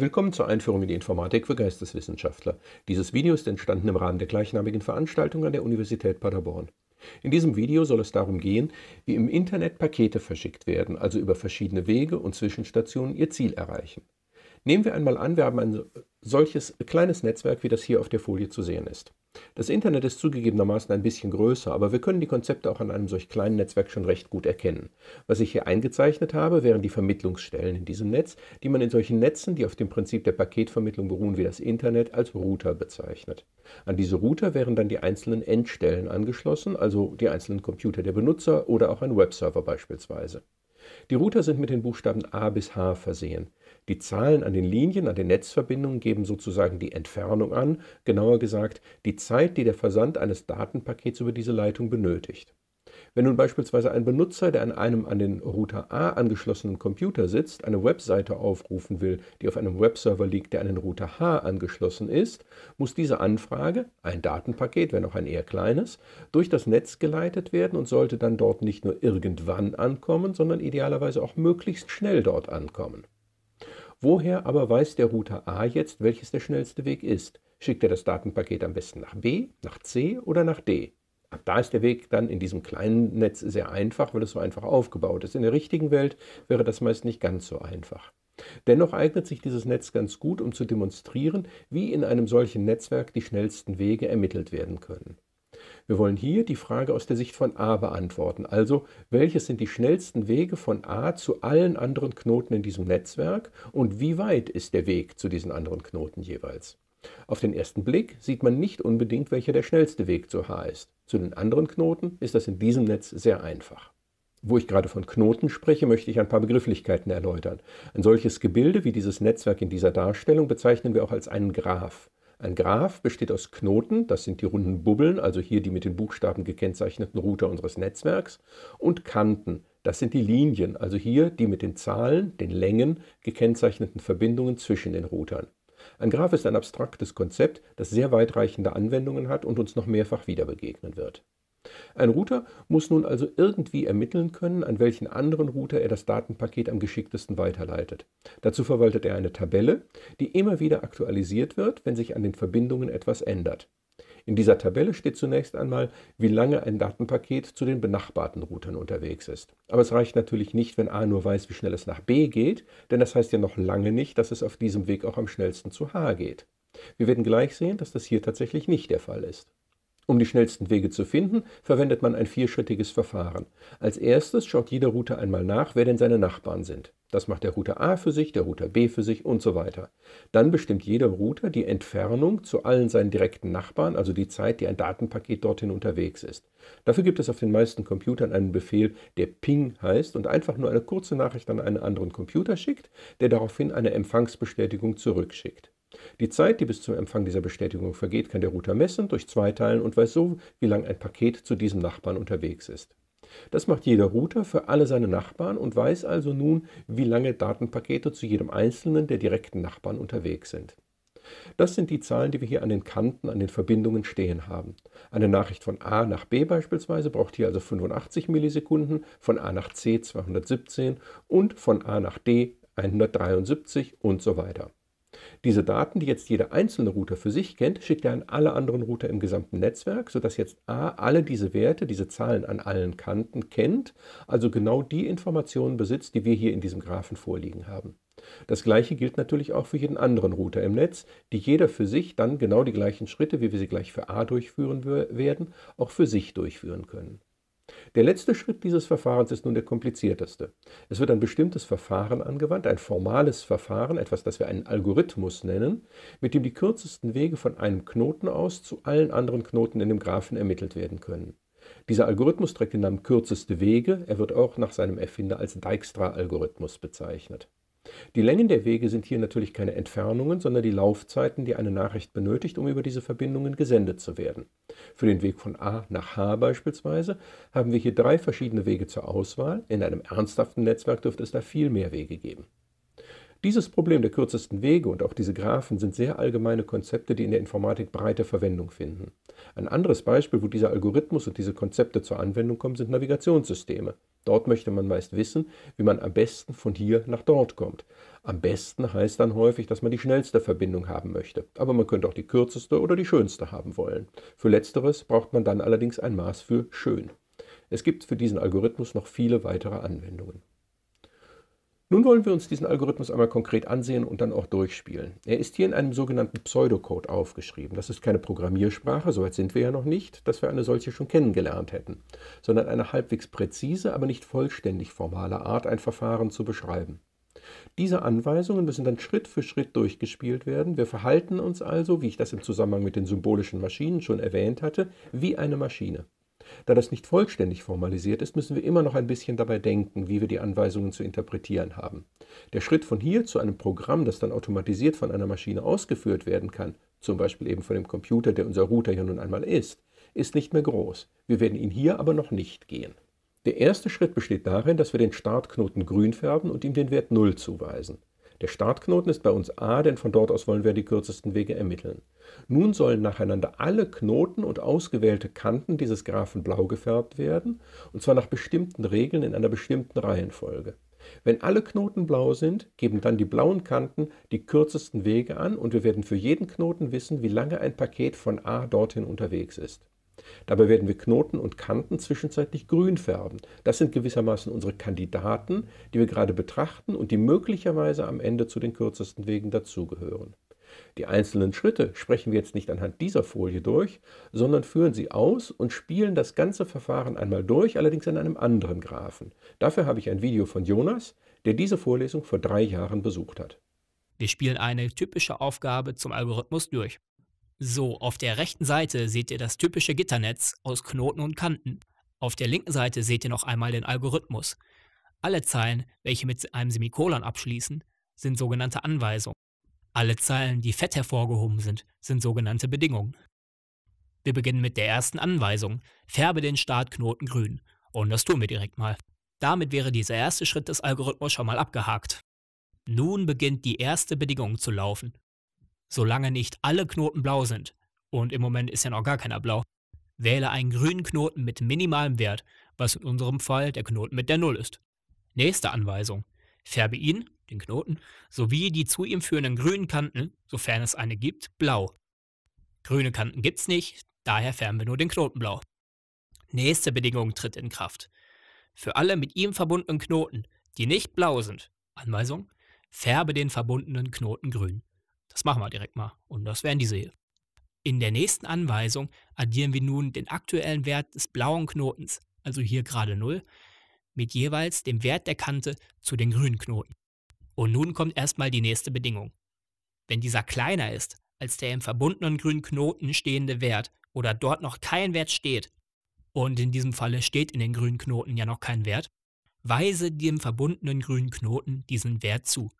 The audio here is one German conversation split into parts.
Willkommen zur Einführung in die Informatik für Geisteswissenschaftler. Dieses Video ist entstanden im Rahmen der gleichnamigen Veranstaltung an der Universität Paderborn. In diesem Video soll es darum gehen, wie im Internet Pakete verschickt werden, also über verschiedene Wege und Zwischenstationen ihr Ziel erreichen. Nehmen wir einmal an, wir haben ein solches kleines Netzwerk, wie das hier auf der Folie zu sehen ist. Das Internet ist zugegebenermaßen ein bisschen größer, aber wir können die Konzepte auch an einem solch kleinen Netzwerk schon recht gut erkennen. Was ich hier eingezeichnet habe, wären die Vermittlungsstellen in diesem Netz, die man in solchen Netzen, die auf dem Prinzip der Paketvermittlung beruhen wie das Internet, als Router bezeichnet. An diese Router wären dann die einzelnen Endstellen angeschlossen, also die einzelnen Computer der Benutzer oder auch ein Webserver beispielsweise. Die Router sind mit den Buchstaben A bis H versehen. Die Zahlen an den Linien, an den Netzverbindungen geben sozusagen die Entfernung an, genauer gesagt die Zeit, die der Versand eines Datenpakets über diese Leitung benötigt. Wenn nun beispielsweise ein Benutzer, der an einem an den Router A angeschlossenen Computer sitzt, eine Webseite aufrufen will, die auf einem Webserver liegt, der an den Router H angeschlossen ist, muss diese Anfrage, ein Datenpaket, wenn auch ein eher kleines, durch das Netz geleitet werden und sollte dann dort nicht nur irgendwann ankommen, sondern idealerweise auch möglichst schnell dort ankommen. Woher aber weiß der Router A jetzt, welches der schnellste Weg ist? Schickt er das Datenpaket am besten nach B, nach C oder nach D? Ab da ist der Weg dann in diesem kleinen Netz sehr einfach, weil es so einfach aufgebaut ist. In der richtigen Welt wäre das meist nicht ganz so einfach. Dennoch eignet sich dieses Netz ganz gut, um zu demonstrieren, wie in einem solchen Netzwerk die schnellsten Wege ermittelt werden können. Wir wollen hier die Frage aus der Sicht von A beantworten. Also, welches sind die schnellsten Wege von A zu allen anderen Knoten in diesem Netzwerk und wie weit ist der Weg zu diesen anderen Knoten jeweils? Auf den ersten Blick sieht man nicht unbedingt, welcher der schnellste Weg zu H ist. Zu den anderen Knoten ist das in diesem Netz sehr einfach. Wo ich gerade von Knoten spreche, möchte ich ein paar Begrifflichkeiten erläutern. Ein solches Gebilde wie dieses Netzwerk in dieser Darstellung bezeichnen wir auch als einen Graph. Ein Graph besteht aus Knoten, das sind die runden Bubbeln, also hier die mit den Buchstaben gekennzeichneten Router unseres Netzwerks, und Kanten, das sind die Linien, also hier die mit den Zahlen, den Längen gekennzeichneten Verbindungen zwischen den Routern. Ein Graph ist ein abstraktes Konzept, das sehr weitreichende Anwendungen hat und uns noch mehrfach wieder begegnen wird. Ein Router muss nun also irgendwie ermitteln können, an welchen anderen Router er das Datenpaket am geschicktesten weiterleitet. Dazu verwaltet er eine Tabelle, die immer wieder aktualisiert wird, wenn sich an den Verbindungen etwas ändert. In dieser Tabelle steht zunächst einmal, wie lange ein Datenpaket zu den benachbarten Routern unterwegs ist. Aber es reicht natürlich nicht, wenn A nur weiß, wie schnell es nach B geht, denn das heißt ja noch lange nicht, dass es auf diesem Weg auch am schnellsten zu H geht. Wir werden gleich sehen, dass das hier tatsächlich nicht der Fall ist. Um die schnellsten Wege zu finden, verwendet man ein vierschrittiges Verfahren. Als erstes schaut jeder Router einmal nach, wer denn seine Nachbarn sind. Das macht der Router A für sich, der Router B für sich und so weiter. Dann bestimmt jeder Router die Entfernung zu allen seinen direkten Nachbarn, also die Zeit, die ein Datenpaket dorthin unterwegs ist. Dafür gibt es auf den meisten Computern einen Befehl, der Ping heißt und einfach nur eine kurze Nachricht an einen anderen Computer schickt, der daraufhin eine Empfangsbestätigung zurückschickt. Die Zeit, die bis zum Empfang dieser Bestätigung vergeht, kann der Router messen, durch zwei teilen und weiß so, wie lang ein Paket zu diesem Nachbarn unterwegs ist. Das macht jeder Router für alle seine Nachbarn und weiß also nun, wie lange Datenpakete zu jedem einzelnen der direkten Nachbarn unterwegs sind. Das sind die Zahlen, die wir hier an den Kanten, an den Verbindungen stehen haben. Eine Nachricht von A nach B beispielsweise braucht hier also 85 Millisekunden, von A nach C 217 und von A nach D 173 und so weiter. Diese Daten, die jetzt jeder einzelne Router für sich kennt, schickt er an alle anderen Router im gesamten Netzwerk, sodass jetzt A alle diese Werte, diese Zahlen an allen Kanten kennt, also genau die Informationen besitzt, die wir hier in diesem Graphen vorliegen haben. Das gleiche gilt natürlich auch für jeden anderen Router im Netz, die jeder für sich dann genau die gleichen Schritte, wie wir sie gleich für A durchführen werden, auch für sich durchführen können. Der letzte Schritt dieses Verfahrens ist nun der komplizierteste. Es wird ein bestimmtes Verfahren angewandt, ein formales Verfahren, etwas, das wir einen Algorithmus nennen, mit dem die kürzesten Wege von einem Knoten aus zu allen anderen Knoten in dem Graphen ermittelt werden können. Dieser Algorithmus trägt den Namen kürzeste Wege, er wird auch nach seinem Erfinder als Dijkstra-Algorithmus bezeichnet die Längen der Wege sind hier natürlich keine Entfernungen, sondern die Laufzeiten, die eine Nachricht benötigt, um über diese Verbindungen gesendet zu werden. Für den Weg von A nach H beispielsweise haben wir hier drei verschiedene Wege zur Auswahl. In einem ernsthaften Netzwerk dürfte es da viel mehr Wege geben. Dieses Problem der kürzesten Wege und auch diese Graphen sind sehr allgemeine Konzepte, die in der Informatik breite Verwendung finden. Ein anderes Beispiel, wo dieser Algorithmus und diese Konzepte zur Anwendung kommen, sind Navigationssysteme. Dort möchte man meist wissen, wie man am besten von hier nach dort kommt. Am besten heißt dann häufig, dass man die schnellste Verbindung haben möchte, aber man könnte auch die kürzeste oder die schönste haben wollen. Für letzteres braucht man dann allerdings ein Maß für schön. Es gibt für diesen Algorithmus noch viele weitere Anwendungen. Nun wollen wir uns diesen Algorithmus einmal konkret ansehen und dann auch durchspielen. Er ist hier in einem sogenannten Pseudocode aufgeschrieben. Das ist keine Programmiersprache, soweit sind wir ja noch nicht, dass wir eine solche schon kennengelernt hätten, sondern eine halbwegs präzise, aber nicht vollständig formale Art, ein Verfahren zu beschreiben. Diese Anweisungen müssen dann Schritt für Schritt durchgespielt werden. Wir verhalten uns also, wie ich das im Zusammenhang mit den symbolischen Maschinen schon erwähnt hatte, wie eine Maschine. Da das nicht vollständig formalisiert ist, müssen wir immer noch ein bisschen dabei denken, wie wir die Anweisungen zu interpretieren haben. Der Schritt von hier zu einem Programm, das dann automatisiert von einer Maschine ausgeführt werden kann, zum Beispiel eben von dem Computer, der unser Router ja nun einmal ist, ist nicht mehr groß. Wir werden ihn hier aber noch nicht gehen. Der erste Schritt besteht darin, dass wir den Startknoten grün färben und ihm den Wert 0 zuweisen. Der Startknoten ist bei uns A, denn von dort aus wollen wir die kürzesten Wege ermitteln. Nun sollen nacheinander alle Knoten und ausgewählte Kanten dieses Graphen blau gefärbt werden, und zwar nach bestimmten Regeln in einer bestimmten Reihenfolge. Wenn alle Knoten blau sind, geben dann die blauen Kanten die kürzesten Wege an und wir werden für jeden Knoten wissen, wie lange ein Paket von A dorthin unterwegs ist. Dabei werden wir Knoten und Kanten zwischenzeitlich grün färben. Das sind gewissermaßen unsere Kandidaten, die wir gerade betrachten und die möglicherweise am Ende zu den kürzesten Wegen dazugehören. Die einzelnen Schritte sprechen wir jetzt nicht anhand dieser Folie durch, sondern führen sie aus und spielen das ganze Verfahren einmal durch, allerdings in einem anderen Graphen. Dafür habe ich ein Video von Jonas, der diese Vorlesung vor drei Jahren besucht hat. Wir spielen eine typische Aufgabe zum Algorithmus durch. So, auf der rechten Seite seht ihr das typische Gitternetz aus Knoten und Kanten. Auf der linken Seite seht ihr noch einmal den Algorithmus. Alle Zeilen, welche mit einem Semikolon abschließen, sind sogenannte Anweisungen. Alle Zeilen, die fett hervorgehoben sind, sind sogenannte Bedingungen. Wir beginnen mit der ersten Anweisung. Färbe den Startknoten grün. Und das tun wir direkt mal. Damit wäre dieser erste Schritt des Algorithmus schon mal abgehakt. Nun beginnt die erste Bedingung zu laufen. Solange nicht alle Knoten blau sind, und im Moment ist ja noch gar keiner blau, wähle einen grünen Knoten mit minimalem Wert, was in unserem Fall der Knoten mit der Null ist. Nächste Anweisung. Färbe ihn den Knoten, sowie die zu ihm führenden grünen Kanten, sofern es eine gibt, blau. Grüne Kanten gibt's nicht, daher färben wir nur den Knoten blau. Nächste Bedingung tritt in Kraft. Für alle mit ihm verbundenen Knoten, die nicht blau sind, Anweisung, färbe den verbundenen Knoten grün. Das machen wir direkt mal und das wären diese hier. In der nächsten Anweisung addieren wir nun den aktuellen Wert des blauen Knotens, also hier gerade 0, mit jeweils dem Wert der Kante zu den grünen Knoten. Und nun kommt erstmal die nächste Bedingung. Wenn dieser kleiner ist als der im verbundenen grünen Knoten stehende Wert oder dort noch kein Wert steht, und in diesem Falle steht in den grünen Knoten ja noch kein Wert, weise dem verbundenen grünen Knoten diesen Wert zu.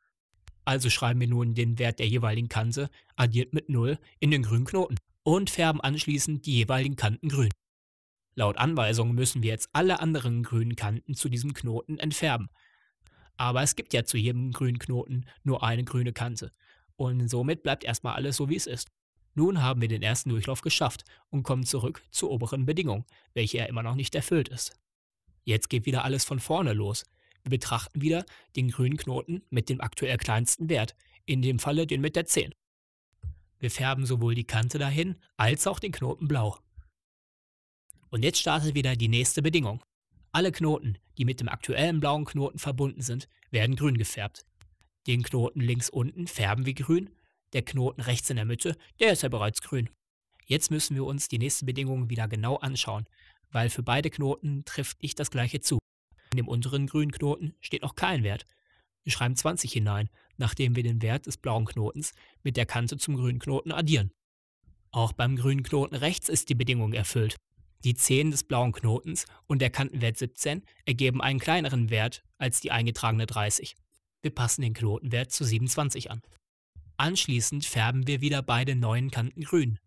Also schreiben wir nun den Wert der jeweiligen Kante addiert mit 0 in den grünen Knoten und färben anschließend die jeweiligen Kanten grün. Laut Anweisung müssen wir jetzt alle anderen grünen Kanten zu diesem Knoten entfärben, aber es gibt ja zu jedem grünen Knoten nur eine grüne Kante. Und somit bleibt erstmal alles so, wie es ist. Nun haben wir den ersten Durchlauf geschafft und kommen zurück zur oberen Bedingung, welche ja immer noch nicht erfüllt ist. Jetzt geht wieder alles von vorne los. Wir betrachten wieder den grünen Knoten mit dem aktuell kleinsten Wert, in dem Falle den mit der 10. Wir färben sowohl die Kante dahin als auch den Knoten blau. Und jetzt startet wieder die nächste Bedingung. Alle Knoten, die mit dem aktuellen blauen Knoten verbunden sind, werden grün gefärbt. Den Knoten links unten färben wir grün, der Knoten rechts in der Mitte, der ist ja bereits grün. Jetzt müssen wir uns die nächsten Bedingungen wieder genau anschauen, weil für beide Knoten trifft nicht das gleiche zu. In dem unteren grünen Knoten steht noch kein Wert. Wir schreiben 20 hinein, nachdem wir den Wert des blauen Knotens mit der Kante zum grünen Knoten addieren. Auch beim grünen Knoten rechts ist die Bedingung erfüllt. Die Zehen des blauen Knotens und der Kantenwert 17 ergeben einen kleineren Wert als die eingetragene 30. Wir passen den Knotenwert zu 27 an. Anschließend färben wir wieder beide neuen Kanten grün.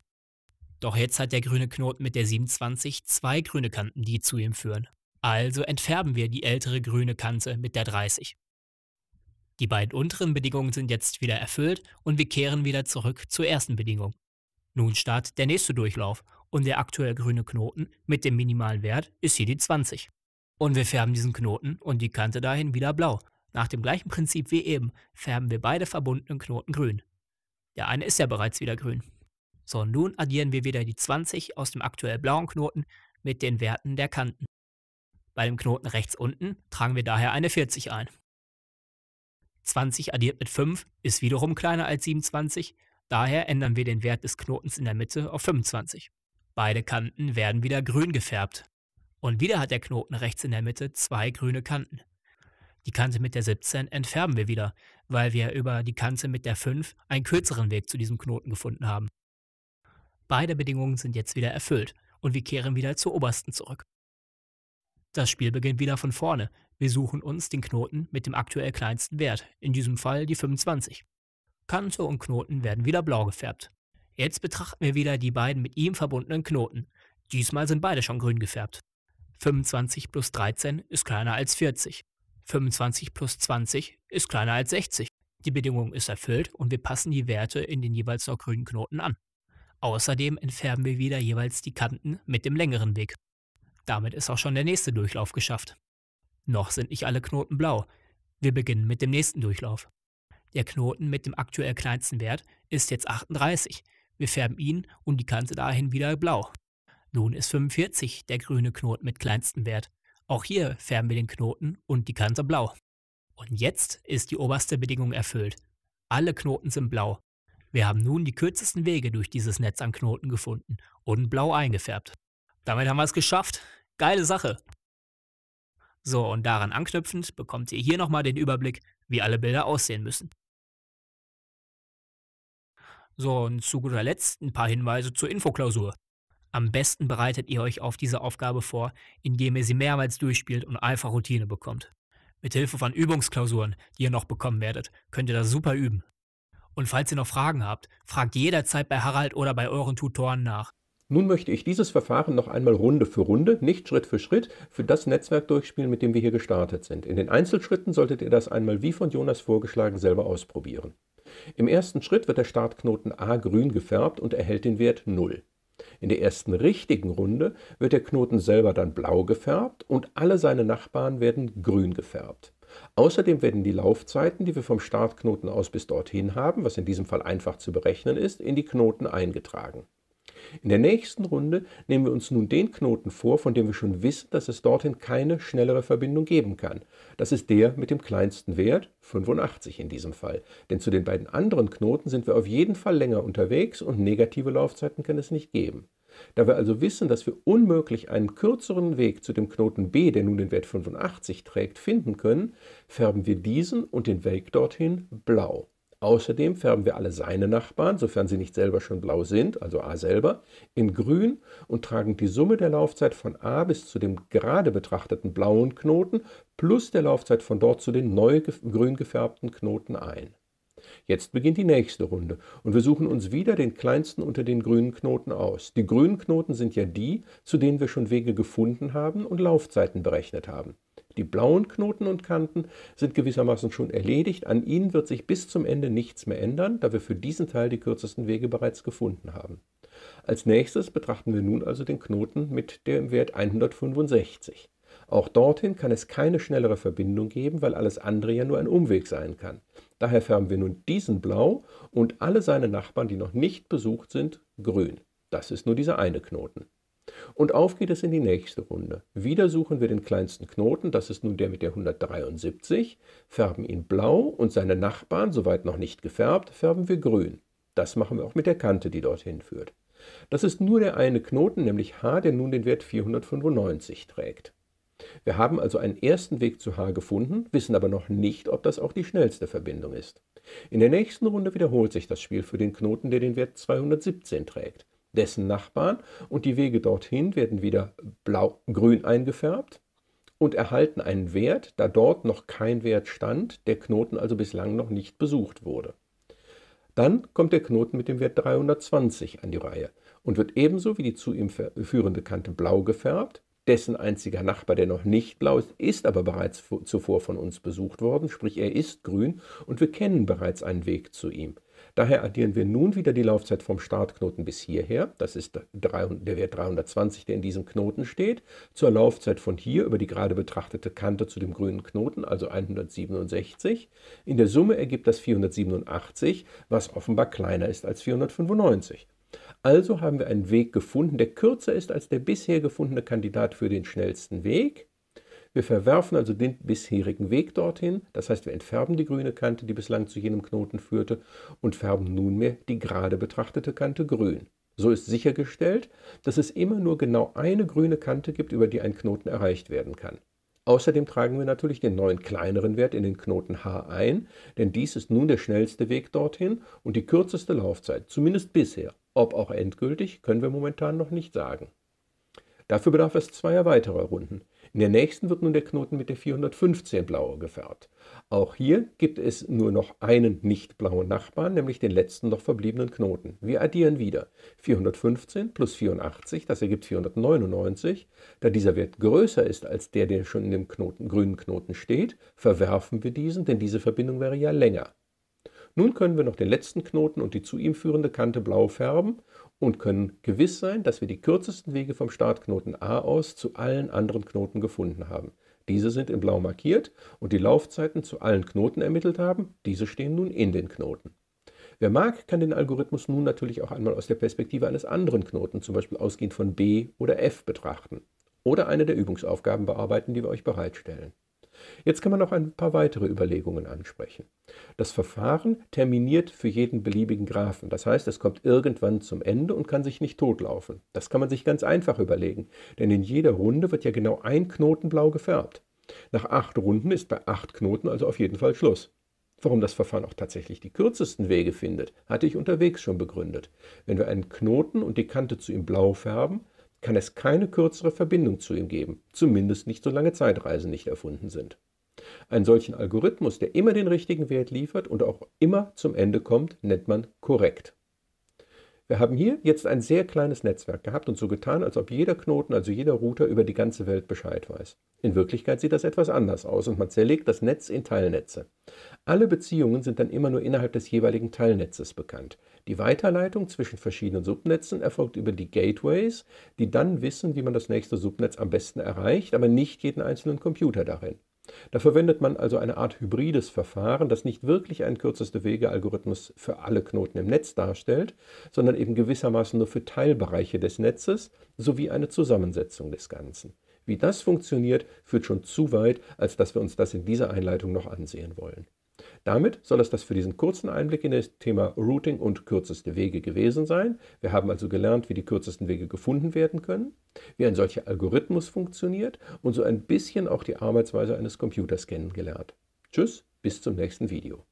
Doch jetzt hat der grüne Knoten mit der 27 zwei grüne Kanten, die zu ihm führen. Also entfärben wir die ältere grüne Kante mit der 30. Die beiden unteren Bedingungen sind jetzt wieder erfüllt und wir kehren wieder zurück zur ersten Bedingung. Nun startet der nächste Durchlauf und der aktuell grüne Knoten mit dem minimalen Wert ist hier die 20. Und wir färben diesen Knoten und die Kante dahin wieder blau. Nach dem gleichen Prinzip wie eben färben wir beide verbundenen Knoten grün. Der eine ist ja bereits wieder grün. So, nun addieren wir wieder die 20 aus dem aktuell blauen Knoten mit den Werten der Kanten. Bei dem Knoten rechts unten tragen wir daher eine 40 ein. 20 addiert mit 5 ist wiederum kleiner als 27, daher ändern wir den Wert des Knotens in der Mitte auf 25. Beide Kanten werden wieder grün gefärbt. Und wieder hat der Knoten rechts in der Mitte zwei grüne Kanten. Die Kante mit der 17 entfärben wir wieder, weil wir über die Kante mit der 5 einen kürzeren Weg zu diesem Knoten gefunden haben. Beide Bedingungen sind jetzt wieder erfüllt und wir kehren wieder zur obersten zurück. Das Spiel beginnt wieder von vorne. Wir suchen uns den Knoten mit dem aktuell kleinsten Wert, in diesem Fall die 25. Kante und Knoten werden wieder blau gefärbt. Jetzt betrachten wir wieder die beiden mit ihm verbundenen Knoten. Diesmal sind beide schon grün gefärbt. 25 plus 13 ist kleiner als 40. 25 plus 20 ist kleiner als 60. Die Bedingung ist erfüllt und wir passen die Werte in den jeweils noch grünen Knoten an. Außerdem entfärben wir wieder jeweils die Kanten mit dem längeren Weg. Damit ist auch schon der nächste Durchlauf geschafft. Noch sind nicht alle Knoten blau. Wir beginnen mit dem nächsten Durchlauf. Der Knoten mit dem aktuell kleinsten Wert ist jetzt 38. Wir färben ihn und die Kante dahin wieder blau. Nun ist 45 der grüne Knoten mit kleinstem Wert. Auch hier färben wir den Knoten und die Kante blau. Und jetzt ist die oberste Bedingung erfüllt. Alle Knoten sind blau. Wir haben nun die kürzesten Wege durch dieses Netz an Knoten gefunden und blau eingefärbt. Damit haben wir es geschafft. Geile Sache. So, und daran anknüpfend bekommt ihr hier nochmal den Überblick, wie alle Bilder aussehen müssen. So, und zu guter Letzt ein paar Hinweise zur Infoklausur. Am besten bereitet ihr euch auf diese Aufgabe vor, indem ihr sie mehrmals durchspielt und einfach Routine bekommt. Mit Hilfe von Übungsklausuren, die ihr noch bekommen werdet, könnt ihr das super üben. Und falls ihr noch Fragen habt, fragt jederzeit bei Harald oder bei euren Tutoren nach. Nun möchte ich dieses Verfahren noch einmal Runde für Runde, nicht Schritt für Schritt, für das Netzwerk durchspielen, mit dem wir hier gestartet sind. In den Einzelschritten solltet ihr das einmal wie von Jonas vorgeschlagen selber ausprobieren. Im ersten Schritt wird der Startknoten A grün gefärbt und erhält den Wert 0. In der ersten richtigen Runde wird der Knoten selber dann blau gefärbt und alle seine Nachbarn werden grün gefärbt. Außerdem werden die Laufzeiten, die wir vom Startknoten aus bis dorthin haben, was in diesem Fall einfach zu berechnen ist, in die Knoten eingetragen. In der nächsten Runde nehmen wir uns nun den Knoten vor, von dem wir schon wissen, dass es dorthin keine schnellere Verbindung geben kann. Das ist der mit dem kleinsten Wert, 85 in diesem Fall. Denn zu den beiden anderen Knoten sind wir auf jeden Fall länger unterwegs und negative Laufzeiten kann es nicht geben. Da wir also wissen, dass wir unmöglich einen kürzeren Weg zu dem Knoten B, der nun den Wert 85 trägt, finden können, färben wir diesen und den Weg dorthin blau. Außerdem färben wir alle seine Nachbarn, sofern sie nicht selber schon blau sind, also A selber, in grün und tragen die Summe der Laufzeit von A bis zu dem gerade betrachteten blauen Knoten plus der Laufzeit von dort zu den neu grün gefärbten Knoten ein. Jetzt beginnt die nächste Runde und wir suchen uns wieder den kleinsten unter den grünen Knoten aus. Die grünen Knoten sind ja die, zu denen wir schon Wege gefunden haben und Laufzeiten berechnet haben. Die blauen Knoten und Kanten sind gewissermaßen schon erledigt. An ihnen wird sich bis zum Ende nichts mehr ändern, da wir für diesen Teil die kürzesten Wege bereits gefunden haben. Als nächstes betrachten wir nun also den Knoten mit dem Wert 165. Auch dorthin kann es keine schnellere Verbindung geben, weil alles andere ja nur ein Umweg sein kann. Daher färben wir nun diesen blau und alle seine Nachbarn, die noch nicht besucht sind, grün. Das ist nur dieser eine Knoten. Und auf geht es in die nächste Runde. Wieder suchen wir den kleinsten Knoten, das ist nun der mit der 173, färben ihn blau und seine Nachbarn, soweit noch nicht gefärbt, färben wir grün. Das machen wir auch mit der Kante, die dorthin führt. Das ist nur der eine Knoten, nämlich h, der nun den Wert 495 trägt. Wir haben also einen ersten Weg zu h gefunden, wissen aber noch nicht, ob das auch die schnellste Verbindung ist. In der nächsten Runde wiederholt sich das Spiel für den Knoten, der den Wert 217 trägt dessen Nachbarn und die Wege dorthin werden wieder blau-grün eingefärbt und erhalten einen Wert, da dort noch kein Wert stand, der Knoten also bislang noch nicht besucht wurde. Dann kommt der Knoten mit dem Wert 320 an die Reihe und wird ebenso wie die zu ihm führende Kante blau gefärbt. Dessen einziger Nachbar, der noch nicht blau ist, ist aber bereits zuvor von uns besucht worden, sprich er ist grün und wir kennen bereits einen Weg zu ihm. Daher addieren wir nun wieder die Laufzeit vom Startknoten bis hierher, das ist der Wert 320, der in diesem Knoten steht, zur Laufzeit von hier über die gerade betrachtete Kante zu dem grünen Knoten, also 167. In der Summe ergibt das 487, was offenbar kleiner ist als 495. Also haben wir einen Weg gefunden, der kürzer ist als der bisher gefundene Kandidat für den schnellsten Weg wir verwerfen also den bisherigen Weg dorthin, das heißt wir entfärben die grüne Kante, die bislang zu jenem Knoten führte, und färben nunmehr die gerade betrachtete Kante grün. So ist sichergestellt, dass es immer nur genau eine grüne Kante gibt, über die ein Knoten erreicht werden kann. Außerdem tragen wir natürlich den neuen kleineren Wert in den Knoten h ein, denn dies ist nun der schnellste Weg dorthin und die kürzeste Laufzeit, zumindest bisher. Ob auch endgültig, können wir momentan noch nicht sagen. Dafür bedarf es zweier weiterer Runden. In der nächsten wird nun der Knoten mit der 415 blaue gefärbt. Auch hier gibt es nur noch einen nicht blauen Nachbarn, nämlich den letzten noch verbliebenen Knoten. Wir addieren wieder 415 plus 84, das ergibt 499. Da dieser Wert größer ist als der, der schon in dem Knoten, grünen Knoten steht, verwerfen wir diesen, denn diese Verbindung wäre ja länger. Nun können wir noch den letzten Knoten und die zu ihm führende Kante blau färben und können gewiss sein, dass wir die kürzesten Wege vom Startknoten A aus zu allen anderen Knoten gefunden haben. Diese sind in blau markiert und die Laufzeiten zu allen Knoten ermittelt haben. Diese stehen nun in den Knoten. Wer mag, kann den Algorithmus nun natürlich auch einmal aus der Perspektive eines anderen Knoten, zum Beispiel ausgehend von B oder F, betrachten. Oder eine der Übungsaufgaben bearbeiten, die wir euch bereitstellen. Jetzt kann man noch ein paar weitere Überlegungen ansprechen. Das Verfahren terminiert für jeden beliebigen Graphen. Das heißt, es kommt irgendwann zum Ende und kann sich nicht totlaufen. Das kann man sich ganz einfach überlegen, denn in jeder Runde wird ja genau ein Knoten blau gefärbt. Nach acht Runden ist bei acht Knoten also auf jeden Fall Schluss. Warum das Verfahren auch tatsächlich die kürzesten Wege findet, hatte ich unterwegs schon begründet. Wenn wir einen Knoten und die Kante zu ihm blau färben, kann es keine kürzere Verbindung zu ihm geben, zumindest nicht solange Zeitreisen nicht erfunden sind. Einen solchen Algorithmus, der immer den richtigen Wert liefert und auch immer zum Ende kommt, nennt man korrekt. Wir haben hier jetzt ein sehr kleines Netzwerk gehabt und so getan, als ob jeder Knoten, also jeder Router über die ganze Welt Bescheid weiß. In Wirklichkeit sieht das etwas anders aus und man zerlegt das Netz in Teilnetze. Alle Beziehungen sind dann immer nur innerhalb des jeweiligen Teilnetzes bekannt. Die Weiterleitung zwischen verschiedenen Subnetzen erfolgt über die Gateways, die dann wissen, wie man das nächste Subnetz am besten erreicht, aber nicht jeden einzelnen Computer darin. Da verwendet man also eine Art hybrides Verfahren, das nicht wirklich einen kürzeste Wege-Algorithmus für alle Knoten im Netz darstellt, sondern eben gewissermaßen nur für Teilbereiche des Netzes sowie eine Zusammensetzung des Ganzen. Wie das funktioniert, führt schon zu weit, als dass wir uns das in dieser Einleitung noch ansehen wollen. Damit soll es das für diesen kurzen Einblick in das Thema Routing und kürzeste Wege gewesen sein. Wir haben also gelernt, wie die kürzesten Wege gefunden werden können, wie ein solcher Algorithmus funktioniert und so ein bisschen auch die Arbeitsweise eines Computers kennengelernt. Tschüss, bis zum nächsten Video.